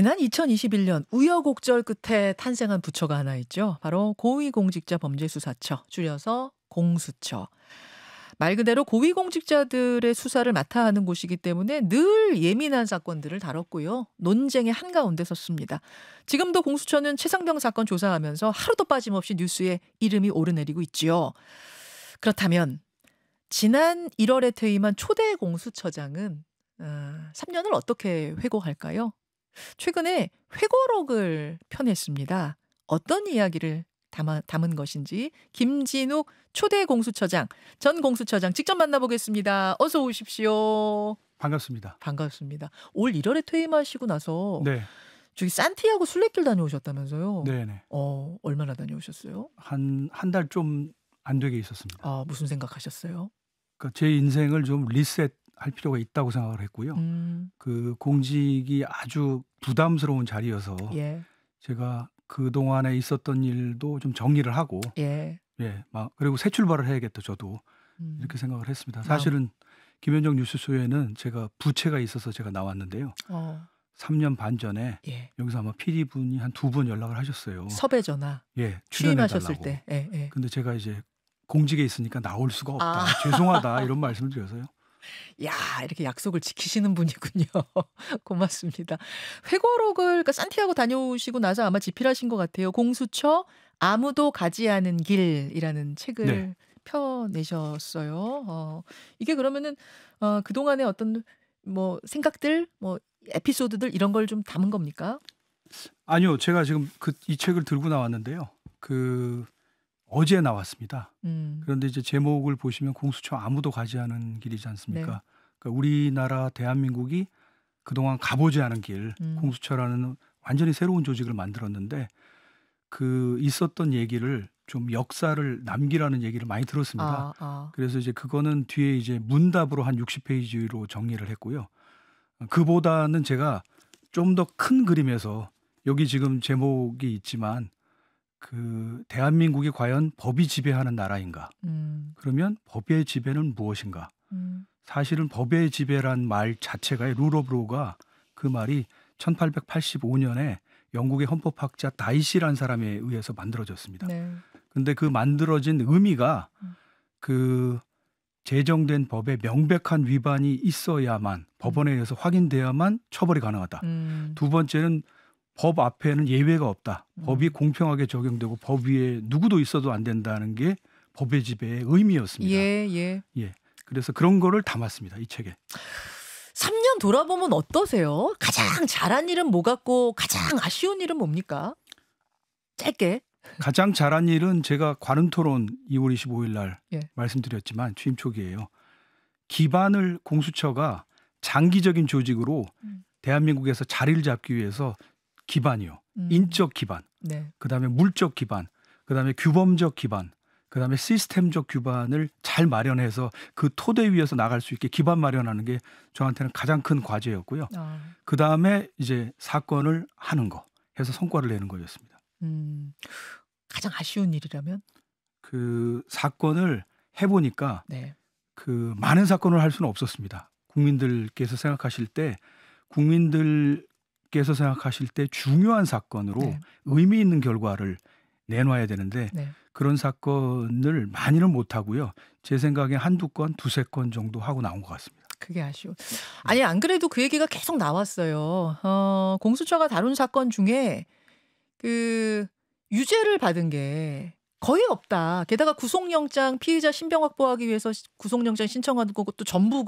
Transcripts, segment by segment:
지난 2021년 우여곡절 끝에 탄생한 부처가 하나 있죠. 바로 고위공직자범죄수사처, 줄여서 공수처. 말 그대로 고위공직자들의 수사를 맡아 하는 곳이기 때문에 늘 예민한 사건들을 다뤘고요. 논쟁의 한가운데 섰습니다. 지금도 공수처는 최상병 사건 조사하면서 하루도 빠짐없이 뉴스에 이름이 오르내리고 있지요. 그렇다면 지난 1월에 퇴임한 초대 공수처장은 3년을 어, 어떻게 회고할까요? 최근에 회고록을 펴냈습니다. 어떤 이야기를 담아, 담은 것인지 김진욱 초대 공수처장 전 공수처장 직접 만나보겠습니다. 어서 오십시오. 반갑습니다. 반갑습니다. 올 1월에 퇴임하시고 나서 네. 저기 산티아고 순례길 다녀오셨다면서요? 네네. 어 얼마나 다녀오셨어요? 한 한 달 좀 안 되게 있었습니다. 아 무슨 생각하셨어요? 그제 그러니까 인생을 좀 리셋 할 필요가 있다고 생각을 했고요. 음. 그 공직이 아주 부담스러운 자리여서 예. 제가 그 동안에 있었던 일도 좀 정리를 하고 예. 예, 막 그리고 새 출발을 해야겠다 저도 음. 이렇게 생각을 했습니다. 아. 사실은 아. 김현정 뉴스쇼에는 제가 부채가 있어서 제가 나왔는데요. 어. 3년 반 전에 예. 여기서 아마 PD 분이 한두번 연락을 하셨어요. 섭외 전화. 예, 취임하셨을 때. 예, 예. 근데 제가 이제 공직에 있으니까 나올 수가 없다. 아. 죄송하다 이런 말씀을 드려서요. 야 이렇게 약속을 지키시는 분이군요. 고맙습니다. 회고록을 그러니까 산티아고 다녀오시고 나서 아마 집필하신 것 같아요. 공수처 아무도 가지 않은 길이라는 책을 네. 펴내셨어요. 어, 이게 그러면은 어, 그 동안의 어떤 뭐 생각들, 뭐 에피소드들 이런 걸 좀 담은 겁니까? 아니요, 제가 지금 그 이 책을 들고 나왔는데요. 그 어제 나왔습니다. 음. 그런데 이제 제목을 보시면 공수처 아무도 가지 않은 길이지 않습니까? 네. 그러니까 우리나라 대한민국이 그동안 가보지 않은 길, 음. 공수처라는 완전히 새로운 조직을 만들었는데 그 있었던 얘기를 좀 역사를 남기라는 얘기를 많이 들었습니다. 아, 아. 그래서 이제 그거는 뒤에 이제 문답으로 한 60페이지로 정리를 했고요. 그보다는 제가 좀 더 큰 그림에서 여기 지금 제목이 있지만 그 대한민국이 과연 법이 지배하는 나라인가? 음. 그러면 법의 지배는 무엇인가? 음. 사실은 법의 지배란 말 자체가 룰 오브 로가 그 말이 1885년에 영국의 헌법학자 다이시란 사람에 의해서 만들어졌습니다. 네. 근데 그 만들어진 의미가 음. 그 제정된 법에 명백한 위반이 있어야만 법원에 음. 의해서 확인돼야만 처벌이 가능하다. 음. 두 번째는 법 앞에는 예외가 없다. 음. 법이 공평하게 적용되고 법 위에 누구도 있어도 안 된다는 게 법의 지배의 의미였습니다. 예, 예. 예. 그래서 그런 거를 담았습니다. 이 책에. 3년 돌아보면 어떠세요? 가장 잘한 일은 뭐 같고 가장 아쉬운 일은 뭡니까? 짧게. 가장 잘한 일은 제가 관음토론 2월 25일 날 예. 말씀드렸지만 취임 초기에요. 기반을 공수처가 장기적인 조직으로 음. 대한민국에서 자리를 잡기 위해서 기반이요. 음. 인적 기반, 네. 그다음에 물적 기반, 그다음에 규범적 기반, 그다음에 시스템적 기반을 잘 마련해서 그 토대 위에서 나갈 수 있게 기반 마련하는 게 저한테는 가장 큰 과제였고요. 아. 그다음에 이제 사건을 하는 거 해서 성과를 내는 거였습니다. 음, 가장 아쉬운 일이라면 그 사건을 해보니까 네. 그 많은 사건을 할 수는 없었습니다. 국민들께서 생각하실 때 국민들 여러분께서 생각하실 때 중요한 사건으로 네. 의미 있는 결과를 내놔야 되는데 네. 그런 사건을 많이는 못 하고요. 제 생각에 한두 건, 두세 건 정도 하고 나온 것 같습니다. 그게 아쉬워. 네. 아니 안 그래도 그 얘기가 계속 나왔어요. 어, 공수처가 다룬 사건 중에 그 유죄를 받은 게 거의 없다. 게다가 구속영장 피의자 신병 확보하기 위해서 구속영장 신청한 것도 전부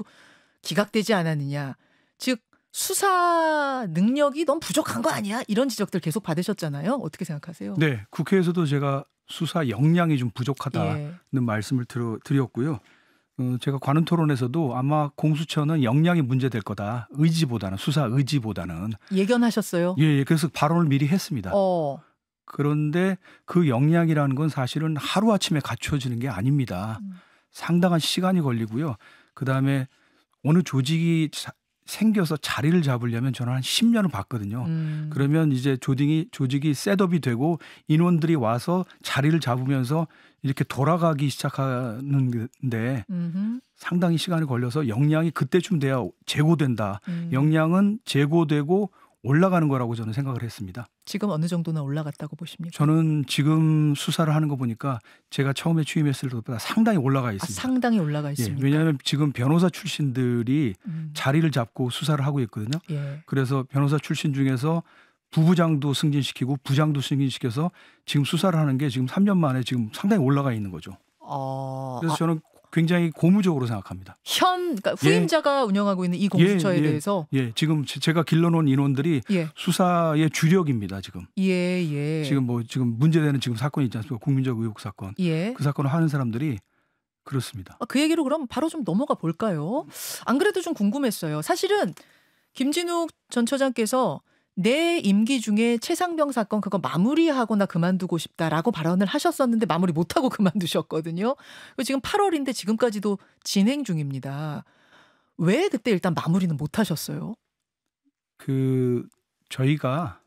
기각되지 않았느냐. 즉 수사 능력이 너무 부족한 거 아니야? 이런 지적들 계속 받으셨잖아요. 어떻게 생각하세요? 네, 국회에서도 제가 수사 역량이 좀 부족하다는 예. 말씀을 들어, 드렸고요. 어, 제가 관훈 토론에서도 아마 공수처는 역량이 문제될 거다. 의지보다는 수사 의지보다는 예견하셨어요. 예, 예 그래서 발언을 미리 했습니다. 어. 그런데 그 역량이라는 건 사실은 하루 아침에 갖춰지는 게 아닙니다. 음. 상당한 시간이 걸리고요. 그 다음에 어느 조직이 생겨서 자리를 잡으려면 저는 한 10년을 봤거든요. 음. 그러면 이제 조직이 조직이 셋업이 되고 인원들이 와서 자리를 잡으면서 이렇게 돌아가기 시작하는데 음흠. 상당히 시간이 걸려서 역량이 그때쯤 돼야 재고된다. 음. 역량은 재고되고 올라가는 거라고 저는 생각을 했습니다. 지금 어느 정도나 올라갔다고 보십니까? 저는 지금 수사를 하는 거 보니까 제가 처음에 취임했을 때보다 상당히 올라가 아, 있습니다. 아, 상당히 올라가 있습니다. 예, 왜냐하면 지금 변호사 출신들이 음. 자리를 잡고 수사를 하고 있거든요. 예. 그래서 변호사 출신 중에서 부부장도 승진시키고 부장도 승진시켜서 지금 수사를 하는 게 지금 3년 만에 지금 상당히 올라가 있는 거죠. 어... 그래서 아. 저는 굉장히 고무적으로 생각합니다. 현 그러니까 후임자가 예. 운영하고 있는 이 공수처에 예, 예. 대해서 예 지금 제가 길러놓은 인원들이 예. 수사의 주력입니다 지금 예예 예. 지금 뭐 지금 문제되는 지금 사건이 있지 않습니까 국민적 의혹 사건 예. 그 사건을 하는 사람들이 그렇습니다. 아, 그 얘기로 그럼 바로 좀 넘어가 볼까요? 안 그래도 좀 궁금했어요. 사실은 김진욱 전 처장께서 내 임기 중에 최상병 사건 그거 마무리하거나 그만두고 싶다라고 발언을 하셨었는데 마무리 못하고 그만두셨거든요. 지금 8월인데 지금까지도 진행 중입니다. 왜 그때 일단 마무리는 못 하셨어요? 그 저희가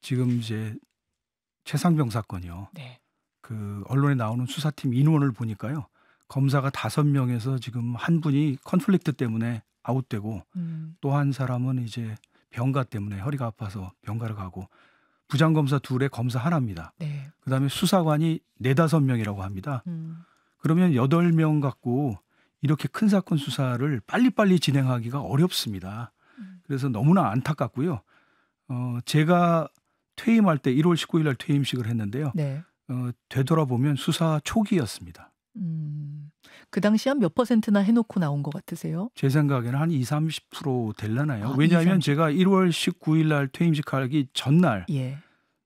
지금 이제 최상병 사건이요. 네. 그 언론에 나오는 수사팀 인원을 보니까요. 검사가 다섯 명에서 지금 한 분이 컨플릭트 때문에 아웃되고 음. 또한 사람은 이제 병가 때문에 허리가 아파서 병가를 가고 부장 검사 둘에 검사 하나입니다. 네. 그다음에 수사관이 네다섯 명이라고 합니다. 음. 그러면 여덟 명 갖고 이렇게 큰 사건 수사를 빨리빨리 진행하기가 어렵습니다. 음. 그래서 너무나 안타깝고요. 어, 제가 퇴임할 때 1월 19일 날 퇴임식을 했는데요. 네. 어, 되돌아보면 수사 초기였습니다. 음, 그 당시 한 몇 퍼센트나 해놓고 나온 것 같으세요? 제 생각에는 한 2, 30% 될라나요? 아, 왜냐하면 20, 제가 1월 19일 날 퇴임식하기 전날 예.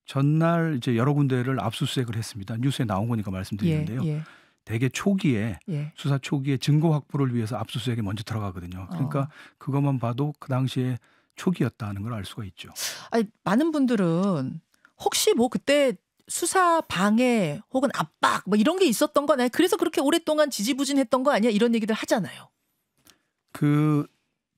전날 이제 여러 군데를 압수수색을 했습니다. 뉴스에 나온 거니까 말씀드리는데요. 예, 예. 대개 초기에 예. 수사 초기에 증거 확보를 위해서 압수수색에 먼저 들어가거든요. 그러니까 어. 그것만 봐도 그 당시에 초기였다는 걸 알 수가 있죠. 아니, 많은 분들은 혹시 뭐 그때 수사 방해 혹은 압박 뭐 이런 게 있었던 거아니에요 그래서 그렇게 오랫동안 지지부진했던 거 아니야? 이런 얘기들 하잖아요. 그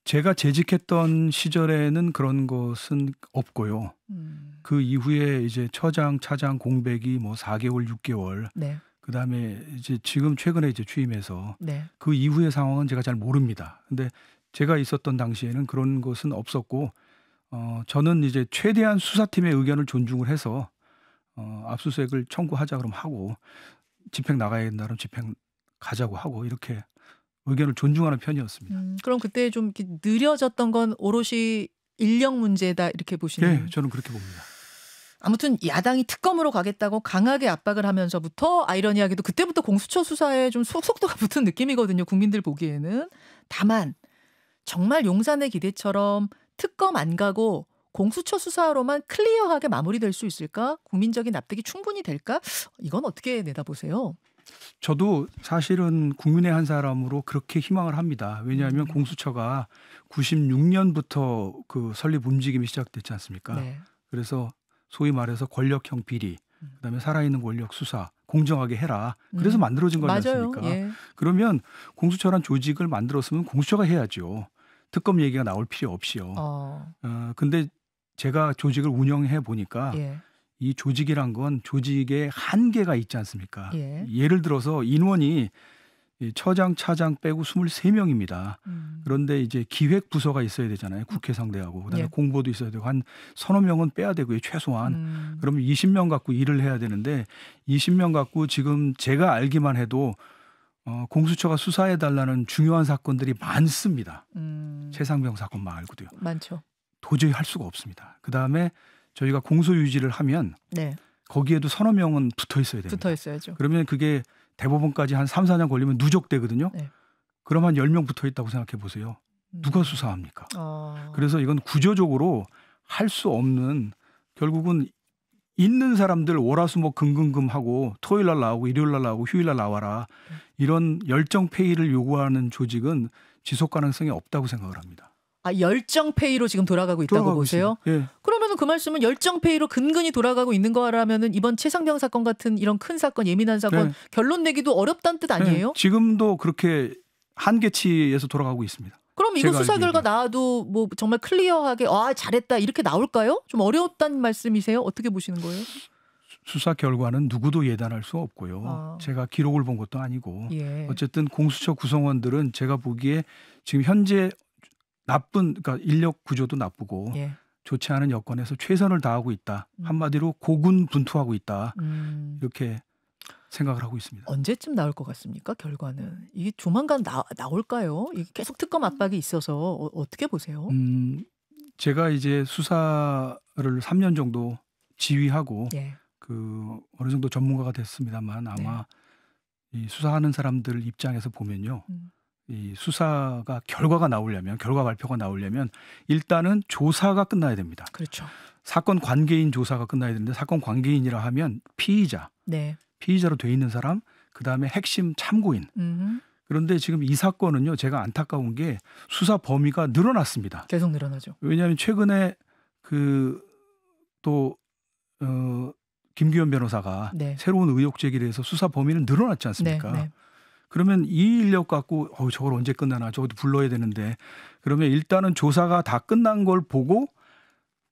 제가 재직했던 시절에는 그런 것은 없고요. 음. 그 이후에 이제 처장, 차장 공백이 뭐 4개월, 6개월. 네. 그다음에 이제 지금 최근에 이제 취임해서 네. 그 이후의 상황은 제가 잘 모릅니다. 근데 제가 있었던 당시에는 그런 것은 없었고 어 저는 이제 최대한 수사팀의 의견을 존중을 해서 어, 압수수색을 청구하자 그럼 하고 집행 나가야 된다 그럼 집행 가자고 하고 이렇게 의견을 존중하는 편이었습니다. 음, 그럼 그때 좀 느려졌던 건 오롯이 인력 문제다 이렇게 보시는? 예, 저는 그렇게 봅니다. 아무튼 야당이 특검으로 가겠다고 강하게 압박을 하면서부터 아이러니하게도 그때부터 공수처 수사에 좀 속속도가 붙은 느낌이거든요. 국민들 보기에는 다만 정말 용산의 기대처럼 특검 안 가고 공수처 수사로만 클리어하게 마무리될 수 있을까? 국민적인 납득이 충분히 될까? 이건 어떻게 내다보세요? 저도 사실은 국민의 한 사람으로 그렇게 희망을 합니다. 왜냐하면 네. 공수처가 96년부터 그 설립 움직임이 시작됐지 않습니까? 네. 그래서 소위 말해서 권력형 비리, 음. 그다음에 살아있는 권력 수사 공정하게 해라. 그래서 음. 만들어진 거지 않습니까? 예. 그러면 공수처란 조직을 만들었으면 공수처가 해야죠. 특검 얘기가 나올 필요 없이요. 어. 어 근데 제가 조직을 운영해 보니까 예. 이 조직이란 건 조직의 한계가 있지 않습니까? 예. 를 들어서 인원이 처장, 차장 빼고 23명입니다. 음. 그런데 이제 기획 부서가 있어야 되잖아요. 국회 상대하고 그다음에 예. 공보도 있어야 되고 한 서너 명은 빼야 되고요. 최소한. 음. 그러면 20명 갖고 일을 해야 되는데 20명 갖고 지금 제가 알기만 해도 어, 공수처가 수사해 달라는 중요한 사건들이 많습니다. 음. 최상병 사건 말고도요. 많죠. 도저히 할 수가 없습니다. 그 다음에 저희가 공소 유지를 하면 네. 거기에도 서너 명은 붙어 있어야 됩니다. 붙어 있어야죠. 그러면 그게 대법원까지 한 3, 4년 걸리면 누적되거든요. 네. 그럼 한 10명 붙어 있다고 생각해 보세요. 누가 음. 수사합니까? 어... 그래서 이건 구조적으로 할 수 없는 결국은 있는 사람들 월화수목 뭐 금금금 하고 토요일 날 나오고 일요일 날 나오고 휴일 날 나와라. 네. 이런 열정 페이를 요구하는 조직은 지속 가능성이 없다고 생각을 합니다. 아 열정 페이로 지금 돌아가고 있다고 돌아가고 보세요. 예. 그러면그 말씀은 열정 페이로 근근히 돌아가고 있는 거라면은 이번 최상병 사건 같은 이런 큰 사건, 예민한 사건 예. 결론 내기도 어렵다는 뜻 아니에요? 예. 지금도 그렇게 한계치에서 돌아가고 있습니다. 그럼 이거 수사 결과 나와도 뭐 정말 클리어하게 아 잘했다 이렇게 나올까요? 좀 어려웠단 말씀이세요? 어떻게 보시는 거예요? 수사 결과는 누구도 예단할 수 없고요. 아. 제가 기록을 본 것도 아니고 예. 어쨌든 공수처 구성원들은 제가 보기에 지금 현재 나쁜 그러니까 인력 구조도 나쁘고 예. 좋지 않은 여건에서 최선을 다하고 있다. 음. 한마디로 고군분투하고 있다. 음. 이렇게 생각을 하고 있습니다. 언제쯤 나올 것 같습니까? 결과는 이게 조만간 나, 나올까요? 이게 계속 특검 압박이 있어서 어, 떻게 보세요? 음, 제가 이제 수사를 3년 정도 지휘하고 예. 그 어느 정도 전문가가 됐습니다만 아마 네. 이 수사하는 사람들 입장에서 보면요. 음. 이 수사가 결과가 나오려면 결과 발표가 나오려면 일단은 조사가 끝나야 됩니다. 그렇죠. 사건 관계인 조사가 끝나야 되는데 사건 관계인이라 하면 피의자, 네. 피의자로 돼 있는 사람, 그 다음에 핵심 참고인. 음흠. 그런데 지금 이 사건은요, 제가 안타까운 게 수사 범위가 늘어났습니다. 계속 늘어나죠. 왜냐하면 최근에 그 또 어, 김규현 변호사가 네. 새로운 의혹 제기에 대해서 수사 범위는 늘어났지 않습니까? 네, 네. 그러면 이 인력 갖고 어 저걸 언제 끝나나 저것도 불러야 되는데 그러면 일단은 조사가 다 끝난 걸 보고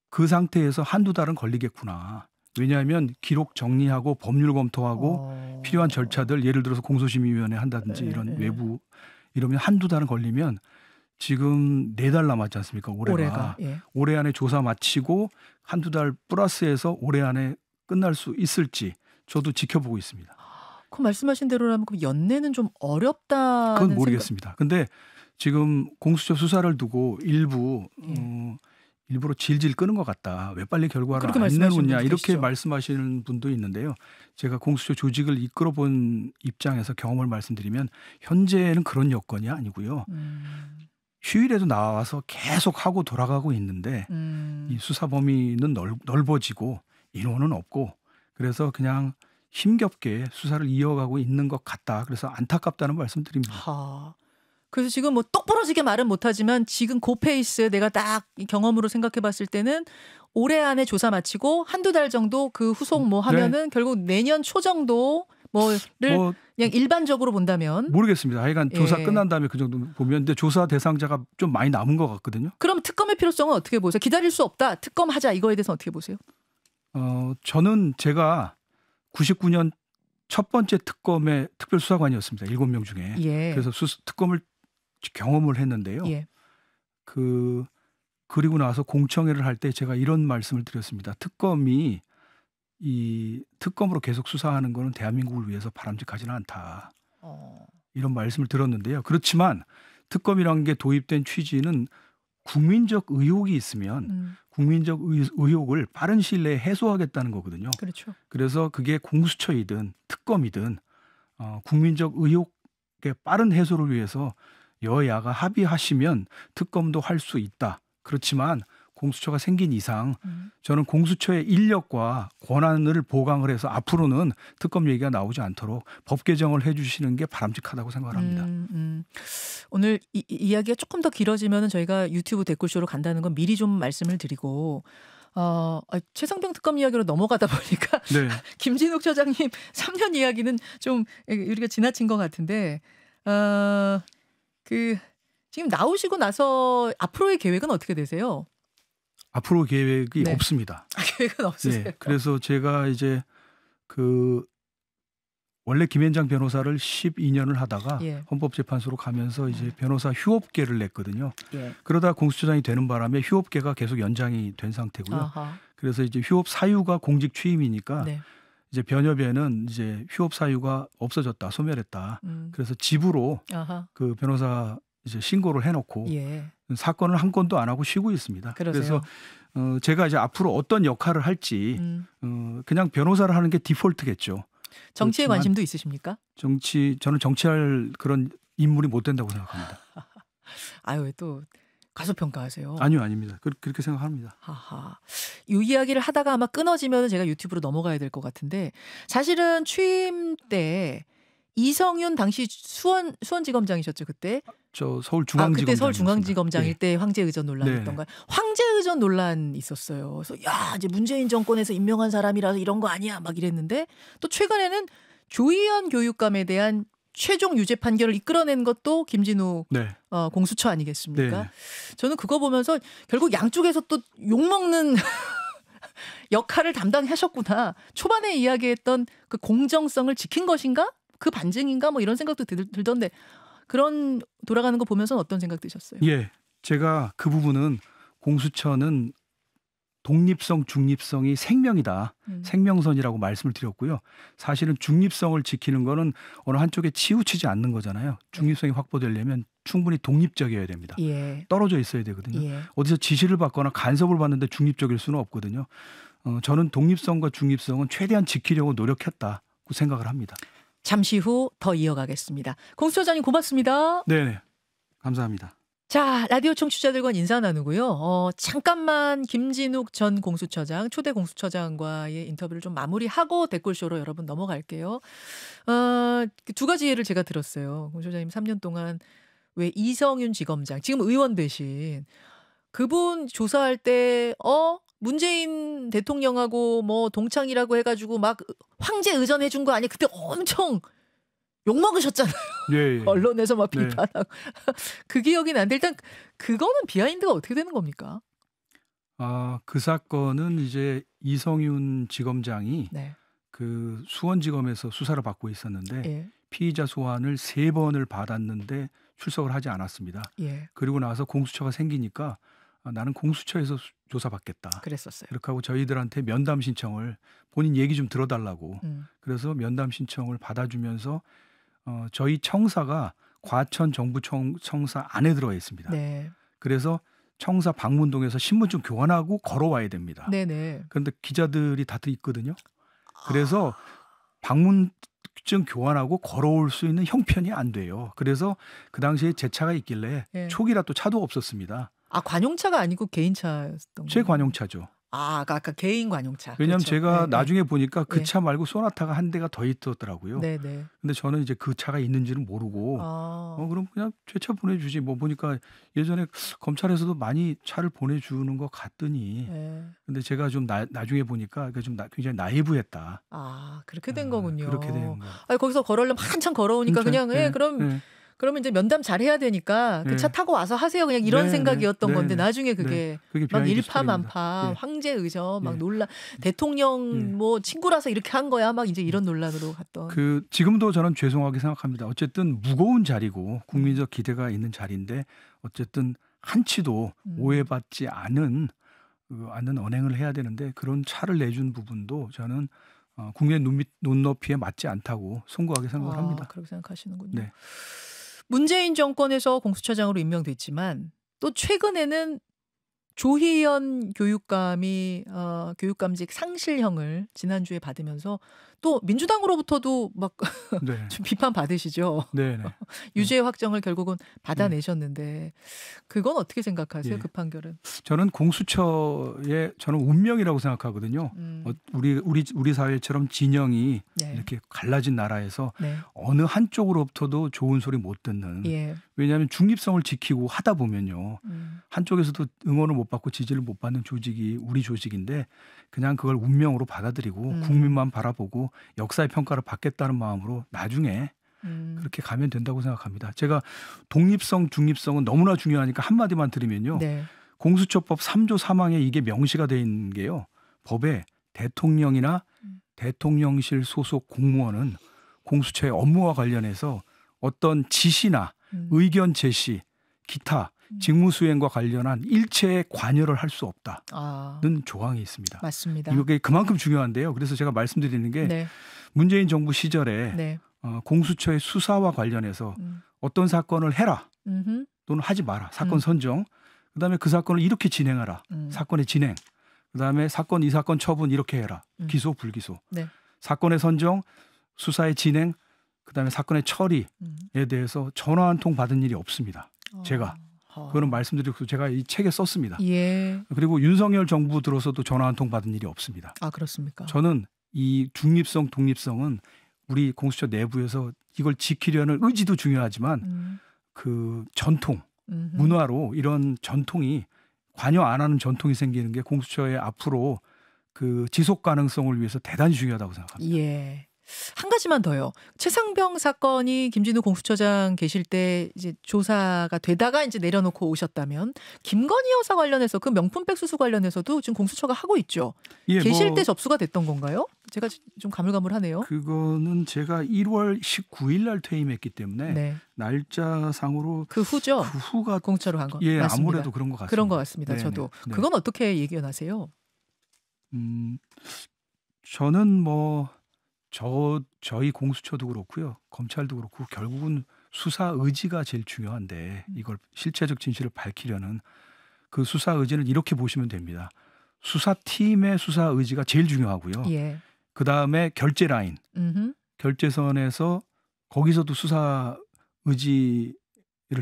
그 상태에서 한두 달은 걸리겠구나. 왜냐하면 기록 정리하고 법률 검토하고 어... 필요한 절차들 예를 들어서 공소심의위원회 한다든지 이런 네. 외부 이러면 한두 달은 걸리면 지금 네 달 남았지 않습니까? 올해가. 올해가 예. 올해 안에 조사 마치고 한두 달 플러스해서 올해 안에 끝날 수 있을지 저도 지켜보고 있습니다. 그 말씀하신 대로라면 그 연내는 좀 어렵다. 그건 모르겠습니다. 생각... 근데 지금 공수처 수사를 두고 일부 예. 어, 일부러 질질 끄는 것 같다. 왜 빨리 결과를 안 내놓냐 이렇게 말씀하시는 분도 있는데요. 제가 공수처 조직을 이끌어 본 입장에서 경험을 말씀드리면 현재는 그런 여건이 아니고요. 음. 휴일에도 나와서 계속 하고 돌아가고 있는데 음. 이 수사 범위는 넓, 넓어지고 인원은 없고 그래서 그냥 힘겹게 수사를 이어가고 있는 것 같다. 그래서 안타깝다는 말씀드립니다. 하. 그래서 지금 뭐 똑부러지게 말은 못하지만 지금 고페이스 내가 딱 경험으로 생각해봤을 때는 올해 안에 조사 마치고 한두달 정도 그 후속 뭐 네. 하면은 네. 결국 내년 초 정도 뭐를 뭐 그냥 일반적으로 본다면 모르겠습니다. 하여간 조사 예. 끝난 다음에 그 정도 보면 근데 조사 대상자가 좀 많이 남은 것 같거든요. 그럼 특검의 필요성은 어떻게 보세요? 기다릴 수 없다. 특검하자 이거에 대해서 어떻게 보세요? 어 저는 제가 99년 첫 번째 특검의 특별수사관이었습니다. 일곱 명 중에. 예. 그래서 수, 특검을 경험을 했는데요. 예. 그 그리고 나서 공청회를 할 때 제가 이런 말씀을 드렸습니다. 특검이 이 특검으로 계속 수사하는 거는 대한민국을 위해서 바람직하지는 않다. 어. 이런 말씀을 들었는데요. 그렇지만 특검이라는 게 도입된 취지는 국민적 의혹이 있으면 음. 국민적 의혹을 빠른 시일 내에 해소하겠다는 거거든요. 그렇죠. 그래서 그게 공수처이든 특검이든 어, 국민적 의혹의 빠른 해소를 위해서 여야가 합의하시면 특검도 할 수 있다. 그렇지만 공수처가 생긴 이상 음. 저는 공수처의 인력과 권한을 보강을 해서 앞으로는 특검 얘기가 나오지 않도록 법 개정을 해주시는 게 바람직하다고 생각합니다. 음, 음. 오늘 이, 이야기가 조금 더 길어지면 저희가 유튜브 댓글쇼로 간다는 건 미리 좀 말씀을 드리고 어, 아, 최성병 특검 이야기로 넘어가다 보니까 네. 김진욱 처장님 3년 이야기는 좀 예, 우리가 지나친 것 같은데 어, 그 지금 나오시고 나서 앞으로의 계획은 어떻게 되세요? 앞으로 계획이 네. 없습니다. 아, 계획은 없으세요? 네. 그래서 제가 이제 그 원래 김현장 변호사를 12년을 하다가 예. 헌법재판소로 가면서 이제 음. 변호사 휴업계를 냈거든요. 예. 그러다 공수처장이 되는 바람에 휴업계가 계속 연장이 된 상태고요. 아하. 그래서 이제 휴업 사유가 공직 취임이니까 네. 이제 변협에는 이제 휴업 사유가 없어졌다, 소멸했다. 음. 그래서 집으로 아하. 그 변호사 이제 신고를 해놓고 예. 사건을 한 건도 안 하고 쉬고 있습니다. 그러세요? 그래서 어, 제가 이제 앞으로 어떤 역할을 할지 음. 어, 그냥 변호사를 하는 게 디폴트겠죠. 정치에 관심도 있으십니까? 정치 저는 정치할 그런 인물이 못 된다고 생각합니다. 아유 또 가소평가하세요. 아니요, 아닙니다. 그, 렇게 생각합니다. 하하. 이 이야기를 하다가 아마 끊어지면 제가 유튜브로 넘어가야 될 것 같은데 사실은 취임 때 이성윤 당시 수원 수원지검장이셨죠 그때? 저서울중앙지검 아, 그때 서울중앙지검장일 예. 때 황제 의전 논란이었던 네. 가예요 황제 의전 논란 있었어요. 그래서 야 이제 문재인 정권에서 임명한 사람이라서 이런 거 아니야 막 이랬는데 또 최근에는 조희연 교육감에 대한 최종 유죄 판결을 이끌어낸 것도 김진우 네. 어, 공수처 아니겠습니까? 네. 저는 그거 보면서 결국 양쪽에서 또 욕먹는 역할을 담당하셨구나. 초반에 이야기했던 그 공정성을 지킨 것인가? 그 반증인가 뭐 이런 생각도 들, 던데 그런 돌아가는 거 보면서 어떤 생각 드셨어요? 예, 제가 그 부분은 공수처는 독립성, 중립성이 생명이다. 음. 생명선이라고 말씀을 드렸고요. 사실은 중립성을 지키는 거는 어느 한쪽에 치우치지 않는 거잖아요. 네. 중립성이 확보되려면 충분히 독립적이어야 됩니다. 예. 떨어져 있어야 되거든요. 예. 어디서 지시를 받거나 간섭을 받는데 중립적일 수는 없거든요. 어, 저는 독립성과 중립성은 최대한 지키려고 노력했다고 생각을 합니다. 잠시 후 더 이어가겠습니다. 공수처장님 고맙습니다. 네, 감사합니다. 자, 라디오 청취자들과 인사 나누고요. 어, 잠깐만 김진욱 전 공수처장, 초대 공수처장과의 인터뷰를 좀 마무리하고 댓글쇼로 여러분 넘어갈게요. 어, 두 가지 예를 제가 들었어요. 공수처장님 3년 동안 왜 이성윤 지검장, 지금 의원 대신 그분 조사할 때, 어? 문재인 대통령하고 뭐 동창이라고 해가지고 막 황제 의전해 준 거 아니에요? 그때 엄청 욕 먹으셨잖아요. 예, 예. 언론에서 막 네. 비판하고 네. 그 기억이 난데 일단 그거는 비하인드가 어떻게 되는 겁니까? 아 그 사건은 이제 이성윤 지검장이 네. 그 수원지검에서 수사를 받고 있었는데 예. 피의자 소환을 세 번을 받았는데 출석을 하지 않았습니다. 예. 그리고 나서 공수처가 생기니까 어, 나는 공수처에서 조사받겠다. 그랬었어요. 그렇게 하고 저희들한테 면담 신청을 본인 얘기 좀 들어달라고. 음. 그래서 면담 신청을 받아주면서 어, 저희 청사가 과천 정부청 청사 안에 들어와 있습니다. 네. 그래서 청사 방문동에서 신분증 교환하고 걸어와야 됩니다. 네네. 그런데 기자들이 다들 있거든요. 아. 그래서 방문증 교환하고 걸어올 수 있는 형편이 안 돼요. 그래서 그 당시에 제 차가 있길래 네. 초기라 또 차도 없었습니다. 아 관용차가 아니고 개인차였던 제 관용차죠. 아, 아까, 아까 개인 관용차. 왜냐하면 그렇죠. 제가 네, 네. 나중에 보니까 그차 네. 말고 소나타가 한 대가 더 있었더라고요. 네네. 네. 근데 저는 이제 그 차가 있는지는 모르고, 아. 어, 그럼 그냥 제 차 보내주지. 뭐 보니까 예전에 검찰에서도 많이 차를 보내주는 것 같더니, 네. 근데 제가 좀 나, 나중에 보니까 좀 나, 굉장히 나이브했다. 아, 그렇게 된 아, 거군요. 그렇게 된 거. 아니, 거기서 걸으려면 한참 걸어오니까 한참, 그냥, 예, 네, 그럼. 네. 그러면 이제 면담 잘 해야 되니까 그차 네. 타고 와서 하세요 그냥 이런 네, 네. 생각이었던 건데 나중에 그게, 그게 막 일파만파 예. 황제 의전 막 논란 예. 대통령 예. 뭐 친구라서 이렇게 한 거야 막 이제 이런 논란으로 갔던. 그 지금도 저는 죄송하게 생각합니다. 어쨌든 무거운 자리고 국민적 기대가 있는 자리인데 어쨌든 한치도 음. 오해받지 않은 그, 어, 않는 언행을 해야 되는데 그런 차를 내준 부분도 저는 어, 국민의 눈밑, 눈높이에 맞지 않다고 송구하게 생각을 아, 합니다. 그렇게 생각하시는군요. 네. 문재인 정권에서 공수처장으로 임명됐지만 또 최근에는 조희연 교육감이 어, 교육감직 상실형을 지난주에 받으면서 또 민주당으로부터도 막좀 네. 비판 받으시죠. 네, 네. 유죄 확정을 결국은 받아내셨는데 그건 어떻게 생각하세요? 예. 그 판결은? 저는 공수처의 저는 운명이라고 생각하거든요. 음. 어, 우리 우리 우리 사회처럼 진영이 이렇게 갈라진 나라에서 어느 한쪽으로부터도 좋은 소리 못 듣는 예. 왜냐하면 중립성을 지키고 하다 보면요 음. 한쪽에서도 응원을 못 받고 지지를 못 받는 조직이 우리 조직인데 그냥 그걸 운명으로 받아들이고 음. 국민만 바라보고 역사의 평가를 받겠다는 마음으로 나중에 음. 그렇게 가면 된다고 생각합니다. 제가 독립성, 중립성은 너무나 중요하니까 한마디만 드리면요. 네. 공수처법 3조 3항에 이게 명시가 돼 있는 게요. 법에 대통령이나 음. 대통령실 소속 공무원은 공수처의 업무와 관련해서 어떤 지시나 음. 의견 제시, 기타 음. 직무 수행과 관련한 일체의 관여를 할 수 없다는 아, 조항이 있습니다. 맞습니다. 이게 그만큼 중요한데요. 그래서 제가 말씀드리는 게 네. 문재인 정부 시절에 네. 어, 공수처의 수사와 관련해서 음. 어떤 사건을 해라 음흠. 또는 하지 마라 사건 음. 선정 그다음에 그 사건을 이렇게 진행하라 음. 사건의 진행 그다음에 사건 이 사건 처분 이렇게 해라 음. 기소 불기소 네. 사건의 선정 수사의 진행 그다음에 사건의 처리에 음. 대해서 전화 한 통 받은 일이 없습니다. 어. 제가 어. 그거는 말씀드리고 제가 이 책에 썼습니다. 예. 그리고 윤석열 정부 들어서도 전화 한 통 받은 일이 없습니다. 아 그렇습니까? 저는 이 중립성 독립성은 우리 공수처 내부에서 이걸 지키려는 의지도 중요하지만 음. 그 전통 음흠. 문화로 이런 전통이 관여 안 하는 전통이 생기는 게 공수처의 앞으로 그 지속 가능성을 위해서 대단히 중요하다고 생각합니다. 예. 한 가지만 더요. 최상병 사건이 김진우 공수처장 계실 때 이제 조사가 되다가 이제 내려놓고 오셨다면 김건희 여사 관련해서 그 명품백 수수 관련해서도 지금 공수처가 하고 있죠. 예, 뭐 계실 뭐때 접수가 됐던 건가요? 제가 좀 가물가물하네요. 그거는 제가 1월 19일 날 퇴임했기 때문에 네. 날짜상으로 그 후죠. 그 후가 그 공짜로 한 거. 예, 맞습니다. 아무래도 그런 것 같습니다. 그런 것 같습니다. 네네. 저도 네, 네. 그건 어떻게 예견하세요? 음, 저는 뭐저 저희 공수처도 그렇고요. 검찰도 그렇고 결국은 수사 의지가 제일 중요한데 음. 이걸 실체적 진실을 밝히려는 그 수사 의지는 이렇게 보시면 됩니다. 수사팀의 수사 의지가 제일 중요하고요. 예. 그 다음에 결제 라인, 음흠. 결제선에서 거기서도 수사 의지를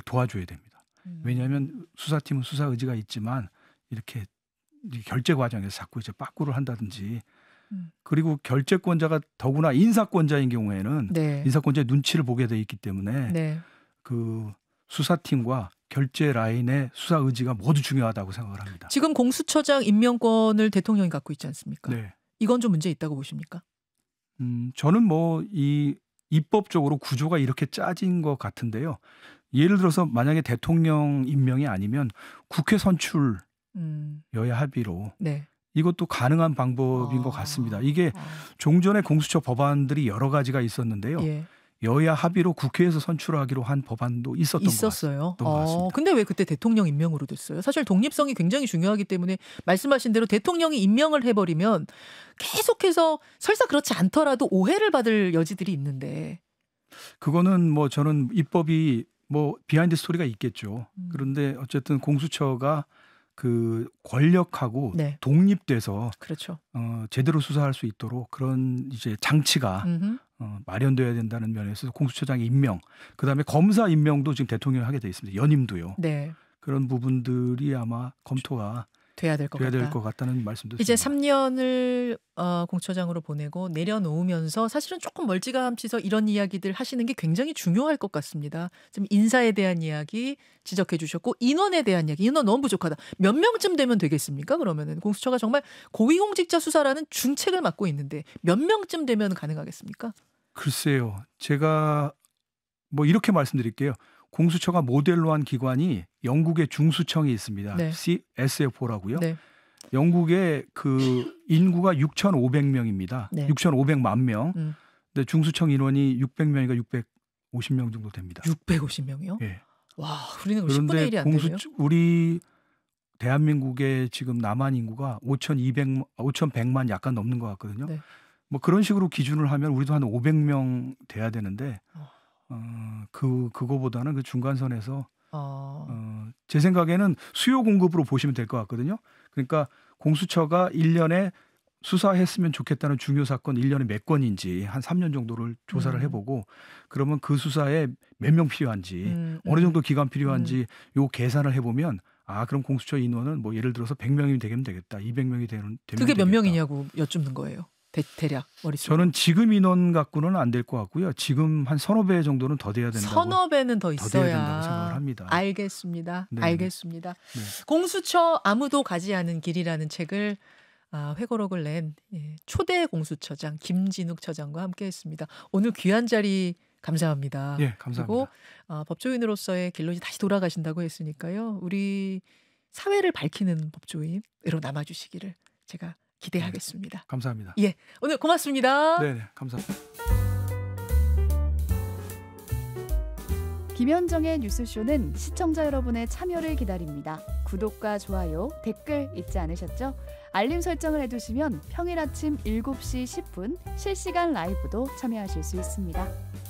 도와줘야 됩니다. 음. 왜냐하면 수사팀은 수사 의지가 있지만 이렇게 결제 과정에서 자꾸 이제 빠꾸를 한다든지 음. 그리고 결재권자가 더구나 인사권자인 경우에는 네. 인사권자의 눈치를 보게 돼 있기 때문에 네. 그 수사팀과 결재 라인의 수사 의지가 모두 중요하다고 생각을 합니다. 지금 공수처장 임명권을 대통령이 갖고 있지 않습니까? 네. 이건 좀 문제 있다고 보십니까? 음, 저는 뭐 이 입법적으로 구조가 이렇게 짜진 것 같은데요. 예를 들어서 만약에 대통령 임명이 아니면 국회 선출여야 음. 합의로 네. 이것도 가능한 방법인 아. 것 같습니다. 이게 아. 종전의 공수처 법안들이 여러 가지가 있었는데요. 예. 여야 합의로 국회에서 선출하기로 한 법안도 있었던 있었어요. 것 같, 습니다 어, 근데 왜 그때 대통령 임명으로 됐어요? 사실 독립성이 굉장히 중요하기 때문에 말씀하신 대로 대통령이 임명을 해버리면 계속해서 설사 그렇지 않더라도 오해를 받을 여지들이 있는데 그거는 뭐 저는 입법이 뭐 비하인드 스토리가 있겠죠. 음. 그런데 어쨌든 공수처가 그 권력하고 네. 독립돼서 그렇죠. 어, 제대로 수사할 수 있도록 그런 이제 장치가 어, 마련돼야 된다는 면에서 공수처장 임명, 그다음에 검사 임명도 지금 대통령이 하게 돼 있습니다. 연임도요. 네. 그런 부분들이 아마 검토가 돼야 될 것 같다. 될것 같다는 말씀도 이제 있습니다. 3년을 어, 공처장으로 보내고 내려놓으면서 사실은 조금 멀찌감치서 이런 이야기들 하시는 게 굉장히 중요할 것 같습니다. 좀 인사에 대한 이야기 지적해 주셨고 인원에 대한 이야기 인원 너무 부족하다. 몇 명쯤 되면 되겠습니까? 그러면은 공수처가 정말 고위공직자 수사라는 중책을 맡고 있는데 몇 명쯤 되면 가능하겠습니까? 글쎄요. 제가 뭐 이렇게 말씀드릴게요. 공수처가 모델로 한 기관이 영국의 중수청이 있습니다. 네. CSFO라고요. 네. 영국의 그 인구가 6,500명입니다. 네. 6,500만 명. 음. 근데 중수청 인원이 6 0 0명이가까 650명 정도 됩니다. 650명이요? 예. 와, 우리는 그 그런데 10분의 1이 안 공수, 되요 우리 대한민국의 지금 남한 인구가 5,200 5,100만 약간 넘는 것 같거든요. 네. 뭐 그런 식으로 기준을 하면 우리도 한 500명 돼야 되는데 어. 어, 그 그거보다는 그 중간선에서 어. 어, 제 생각에는 수요 공급으로 보시면 될 것 같거든요. 그러니까 공수처가 1년에 수사했으면 좋겠다는 중요 사건 1년에 몇 건인지 한 3년 정도를 조사를 음. 해보고 그러면 그 수사에 몇 명 필요한지 음, 음, 어느 정도 기간 필요한지 음. 요 계산을 해보면 아 그럼 공수처 인원은 뭐 예를 들어서 100명이 되면 되겠다 200명이 되는 되면 그게 되겠다. 명이냐고 여쭙는 거예요. 대, 략 머릿속 저는 지금 인원 갖고는 안 될 것 같고요. 지금 한 서너 배 정도는 더 돼야 된다고. 서너 배는 더 있어야 더 된다고 생각을 합니다. 알겠습니다. 네. 알겠습니다. 네. 공수처 아무도 가지 않은 길이라는 책을 아, 회고록을 낸 예, 초대 공수처장 김진욱 처장과 함께했습니다. 오늘 귀한 자리 감사합니다. 예, 감사합니다. 그리고 아, 법조인으로서의 길로 다시 돌아가신다고 했으니까요. 우리 사회를 밝히는 법조인으로 남아주시기를 제가 기대하겠습니다. 감사합니다. 예, 오늘 고맙습니다. 네, 네, 감사합니다. 김현정의 뉴스쇼는 시청자 여러분의 참여를 기다립니다. 구독과 좋아요, 댓글 잊지 않으셨죠? 알림 설정을 해두시면 평일 아침 7시 10분 실시간 라이브도 참여하실 수 있습니다.